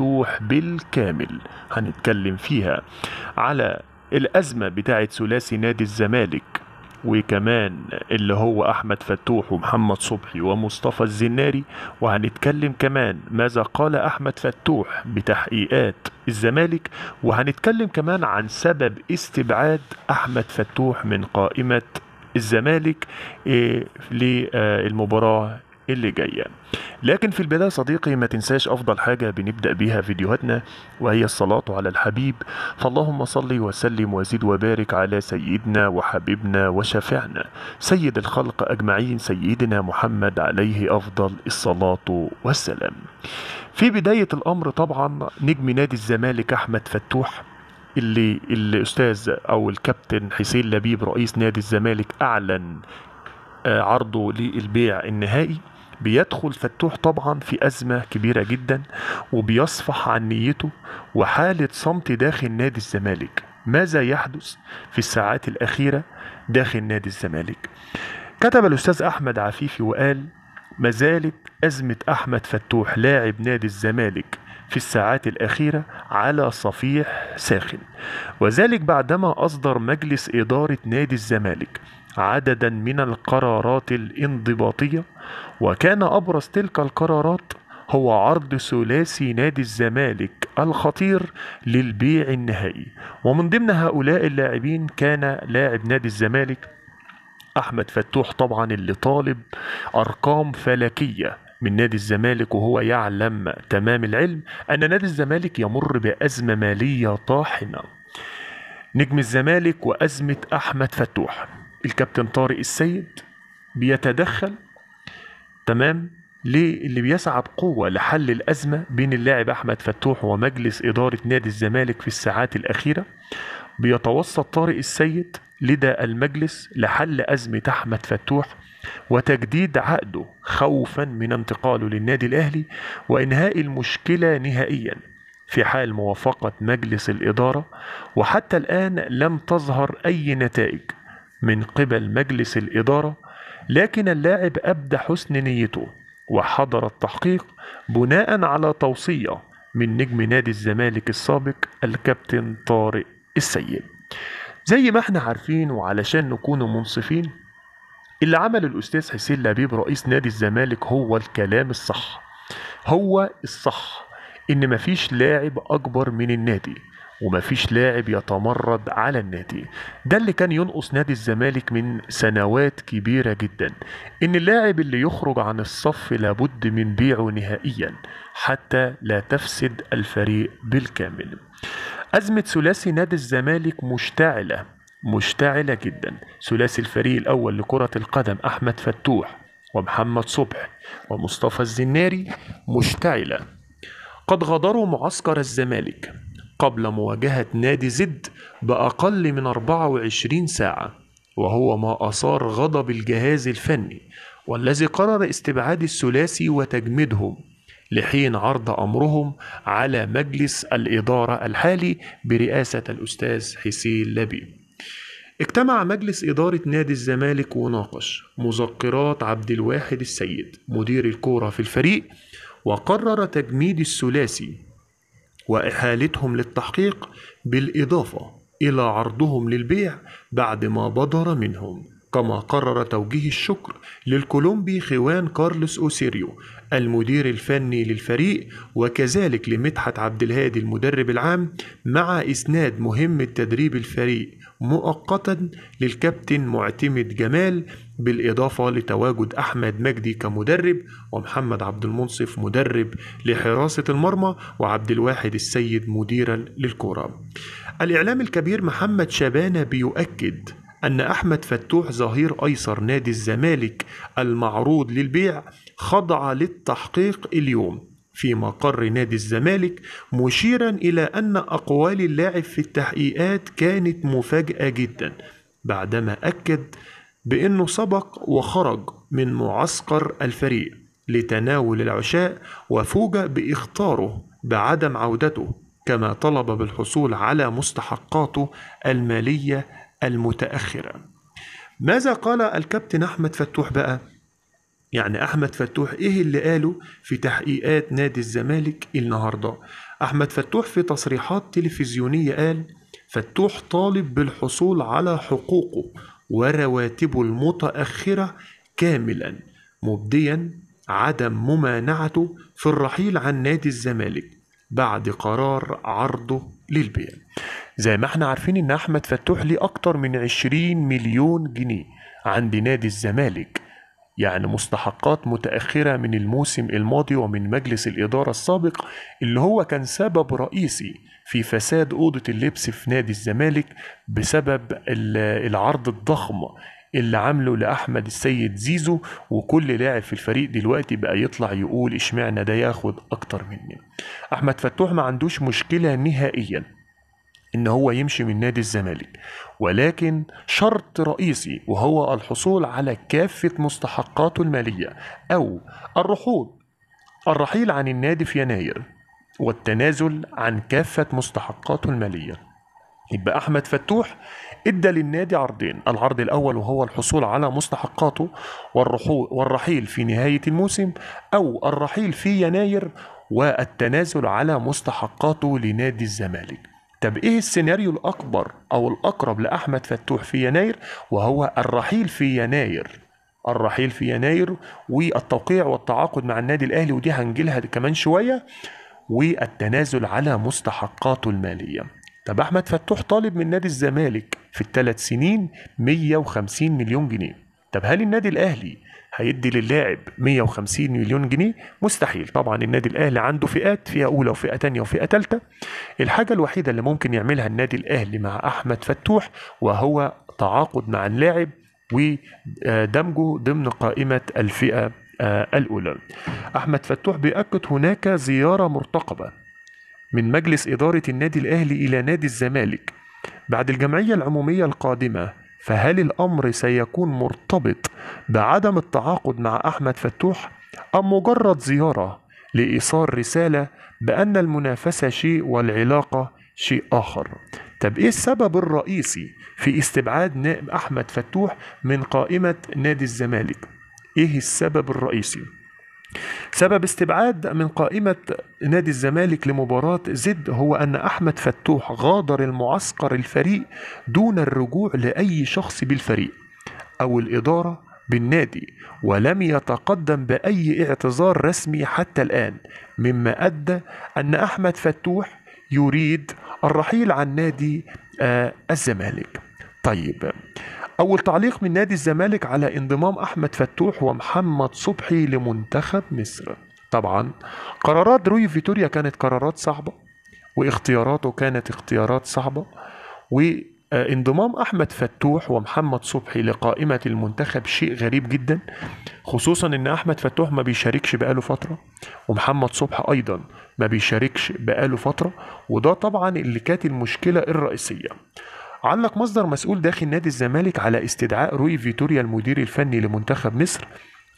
مفتوح بالكامل هنتكلم فيها على الأزمة بتاعة ثلاثي نادي الزمالك وكمان اللي هو أحمد فتوح ومحمد صبحي ومصطفى الزناري وهنتكلم كمان ماذا قال أحمد فتوح بتحقيقات الزمالك وهنتكلم كمان عن سبب استبعاد أحمد فتوح من قائمة الزمالك إيه، للمباراة اللي جاية لكن في البداية صديقي ما تنساش أفضل حاجة بنبدأ بيها فيديوهاتنا وهي الصلاة على الحبيب فاللهم صلي وسلم وزد وبارك على سيدنا وحبيبنا وشفعنا سيد الخلق أجمعين سيدنا محمد عليه أفضل الصلاة والسلام في بداية الأمر طبعا نجم نادي الزمالك أحمد فتوح اللي الأستاذ أو الكابتن حسين لبيب رئيس نادي الزمالك أعلن آه، عرضه للبيع النهائي بيدخل فتوح طبعا في أزمة كبيرة جدا وبيصفح عن نيته وحالة صمت داخل نادي الزمالك ماذا يحدث في الساعات الأخيرة داخل نادي الزمالك كتب الأستاذ أحمد عفيفي وقال ما زالت أزمة أحمد فتوح لاعب نادي الزمالك في الساعات الأخيرة على صفيح ساخن وذلك بعدما أصدر مجلس إدارة نادي الزمالك عددا من القرارات الانضباطية وكان أبرز تلك القرارات هو عرض ثلاثي نادي الزمالك الخطير للبيع النهائي ومن ضمن هؤلاء اللاعبين كان لاعب نادي الزمالك أحمد فتوح طبعا اللي طالب أرقام فلكية من نادي الزمالك وهو يعلم تمام العلم أن نادي الزمالك يمر بأزمة مالية طاحنة نجم الزمالك وأزمة أحمد فتوح الكابتن طارق السيد بيتدخل تمام ليه اللي بيسعى بقوة لحل الأزمة بين اللاعب أحمد فتوح ومجلس إدارة نادي الزمالك في الساعات الأخيرة بيتوسط طارق السيد لدى المجلس لحل أزمة أحمد فتوح وتجديد عقده خوفا من انتقاله للنادي الأهلي وإنهاء المشكلة نهائيا في حال موافقة مجلس الإدارة وحتى الآن لم تظهر أي نتائج من قبل مجلس الإدارة لكن اللاعب أبدى حسن نيته وحضر التحقيق بناء على توصية من نجم نادي الزمالك السابق الكابتن طارق السيد زي ما احنا عارفين وعلشان نكون منصفين اللي عمله الأستاذ حسين لبيب رئيس نادي الزمالك هو الكلام الصح هو الصح إن مفيش لاعب أكبر من النادي ومفيش لاعب يتمرد على النادي ده اللي كان ينقص نادي الزمالك من سنوات كبيرة جدا ان اللاعب اللي يخرج عن الصف لابد من بيعه نهائيا حتى لا تفسد الفريق بالكامل أزمة ثلاثي نادي الزمالك مشتعلة مشتعلة جدا ثلاثي الفريق الأول لكرة القدم أحمد فتوح ومحمد صبح ومصطفى الزناري مشتعلة قد غادروا معسكر الزمالك قبل مواجهة نادي زد بأقل من 24 ساعة وهو ما أثار غضب الجهاز الفني والذي قرر استبعاد الثلاثي وتجميدهم لحين عرض أمرهم على مجلس الإدارة الحالي برئاسة الأستاذ حسين لبيب اجتمع مجلس إدارة نادي الزمالك وناقش مذكرات عبد الواحد السيد مدير الكورة في الفريق وقرر تجميد الثلاثي وإحالتهم للتحقيق بالإضافة إلى عرضهم للبيع بعد ما بدر منهم كما قرر توجيه الشكر للكولومبي خوان كارلوس أوسيريو المدير الفني للفريق وكذلك لمدحت عبد الهادي المدرب العام مع إسناد مهمة تدريب الفريق مؤقتا للكابتن معتمد جمال بالإضافة لتواجد أحمد مجدي كمدرب ومحمد عبد المنصف مدرب لحراسة المرمى وعبد الواحد السيد مديرا للكرة الإعلام الكبير محمد شبانة بيؤكد أن أحمد فتوح ظهير أيسر نادي الزمالك المعروض للبيع خضع للتحقيق اليوم في مقر نادي الزمالك مشيرا إلى أن أقوال اللاعب في التحقيقات كانت مفاجأة جدا بعدما أكد بأنه سبق وخرج من معسكر الفريق لتناول العشاء وفوجئ بإخطاره بعدم عودته كما طلب بالحصول على مستحقاته المالية المتأخرة ماذا قال الكابتن أحمد فتوح بقى؟ يعني أحمد فتوح إيه اللي قاله في تحقيقات نادي الزمالك النهاردة؟ أحمد فتوح في تصريحات تلفزيونية قال فتوح طالب بالحصول على حقوقه ورواتبه المتأخرة كاملا مبديا عدم ممانعته في الرحيل عن نادي الزمالك بعد قرار عرضه للبيع زي ما احنا عارفين ان احمد فتوح ليه اكتر من 20 مليون جنيه عند نادي الزمالك يعني مستحقات متأخرة من الموسم الماضي ومن مجلس الإدارة السابق اللي هو كان سبب رئيسي في فساد أوضة اللبس في نادي الزمالك بسبب العرض الضخم اللي عامله لأحمد السيد زيزو وكل لاعب في الفريق دلوقتي بقى يطلع يقول اشمعنى ده ياخد أكتر مني أحمد فتوح ما عندوش مشكلة نهائيا ان هو يمشي من نادي الزمالك ولكن شرط رئيسي وهو الحصول على كافه مستحقاته الماليه او الرحوض الرحيل عن النادي في يناير والتنازل عن كافه مستحقاته الماليه يبقى احمد فتوح ادى للنادي عرضين العرض الاول وهو الحصول على مستحقاته والرحيل في نهايه الموسم او الرحيل في يناير والتنازل على مستحقاته لنادي الزمالك طب ايه السيناريو الاكبر او الاقرب لاحمد فتوح في يناير وهو الرحيل في يناير الرحيل في يناير والتوقيع والتعاقد مع النادي الاهلي ودي هنجيلها كمان شويه والتنازل على مستحقاته الماليه طب احمد فتوح طالب من نادي الزمالك في الثلاث سنين 150 مليون جنيه طب هل النادي الاهلي هيدي للاعب 150 مليون جنيه مستحيل طبعا النادي الاهلي عنده فئات فئه اولى وفئه ثانيه وفئه ثالثه الحاجه الوحيده اللي ممكن يعملها النادي الاهلي مع احمد فتوح وهو تعاقد مع اللاعب ودمجه ضمن قائمه الفئه آه، الاولى احمد فتوح بيأكد هناك زياره مرتقبه من مجلس اداره النادي الاهلي الى نادي الزمالك بعد الجمعيه العموميه القادمه فهل الأمر سيكون مرتبط بعدم التعاقد مع أحمد فتوح أم مجرد زيارة لإيصال رسالة بأن المنافسة شيء والعلاقة شيء آخر طب إيه السبب الرئيسي في استبعاد نائب أحمد فتوح من قائمة نادي الزمالك؟ إيه السبب الرئيسي؟ سبب استبعاد من قائمة نادي الزمالك لمباراة زد هو أن أحمد فتوح غادر المعسكر الفريق دون الرجوع لأي شخص بالفريق أو الإدارة بالنادي ولم يتقدم بأي اعتذار رسمي حتى الآن مما أدى أن أحمد فتوح يريد الرحيل عن نادي آه الزمالك طيب أول تعليق من نادي الزمالك على انضمام أحمد فتوح ومحمد صبحي لمنتخب مصر طبعا قرارات روي فيتوريا كانت قرارات صعبة واختياراته كانت اختيارات صعبة وانضمام أحمد فتوح ومحمد صبحي لقائمة المنتخب شيء غريب جدا خصوصا إن أحمد فتوح ما بيشاركش بقاله فترة ومحمد صبحي أيضا ما بيشاركش بقاله فترة وده طبعا اللي كانت المشكلة الرئيسية علق مصدر مسؤول داخل نادي الزمالك على استدعاء روي فيتوريا المدير الفني لمنتخب مصر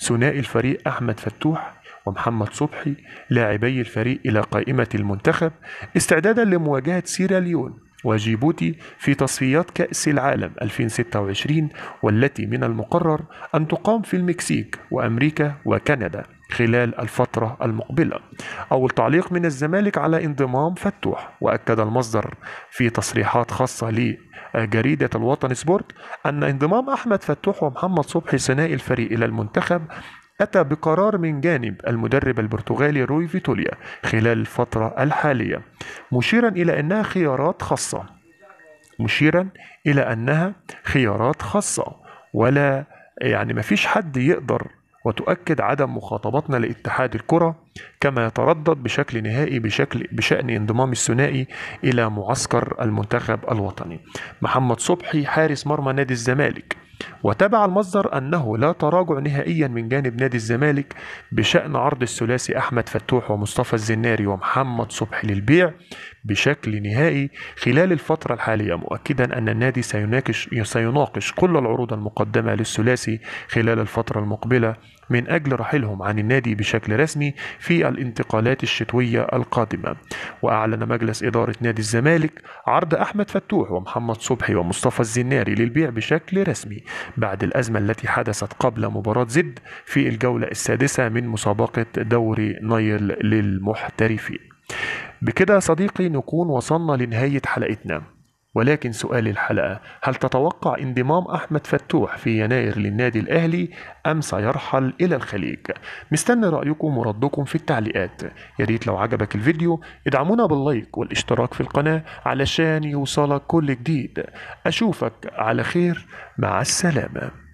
ثنائي الفريق أحمد فتوح ومحمد صبحي لاعبي الفريق إلى قائمة المنتخب استعدادا لمواجهة سيراليون وجيبوتي في تصفيات كأس العالم 2026 والتي من المقرر أن تقام في المكسيك وأمريكا وكندا خلال الفترة المقبلة أو التعليق من الزمالك على انضمام فتوح وأكد المصدر في تصريحات خاصة لجريدة آه، الوطن سبورت أن انضمام أحمد فتوح ومحمد صبحي ثنائي الفريق إلى المنتخب أتى بقرار من جانب المدرب البرتغالي روي فيتوليا خلال الفترة الحالية مشيرا إلى أنها خيارات خاصة مشيرا إلى أنها خيارات خاصة ولا يعني ما فيش حد يقدر وتؤكد عدم مخاطبتنا لاتحاد الكرة كما يتردد بشكل نهائي بشكل بشأن انضمام الثنائي إلى معسكر المنتخب الوطني محمد صبحي حارس مرمى نادي الزمالك وتبع المصدر أنه لا تراجع نهائيا من جانب نادي الزمالك بشأن عرض الثلاثي أحمد فتوح ومصطفى الزناري ومحمد صبحي للبيع بشكل نهائي خلال الفترة الحالية مؤكدا أن النادي سيناقش, سيناقش كل العروض المقدمة للثلاثي خلال الفترة المقبلة من أجل رحيلهم عن النادي بشكل رسمي في الانتقالات الشتوية القادمة وأعلن مجلس إدارة نادي الزمالك عرض أحمد فتوح ومحمد صبحي ومصطفى الزناري للبيع بشكل رسمي بعد الأزمة التي حدثت قبل مباراة زد في الجولة السادسة من مسابقة دوري نايل للمحترفين بكده صديقي نكون وصلنا لنهاية حلقتنا ولكن سؤال الحلقة هل تتوقع انضمام أحمد فتوح في يناير للنادي الأهلي أم سيرحل إلى الخليج؟ مستني رأيكم وردكم في التعليقات ياريت لو عجبك الفيديو ادعمونا باللايك والاشتراك في القناة علشان يوصلك كل جديد أشوفك على خير مع السلامة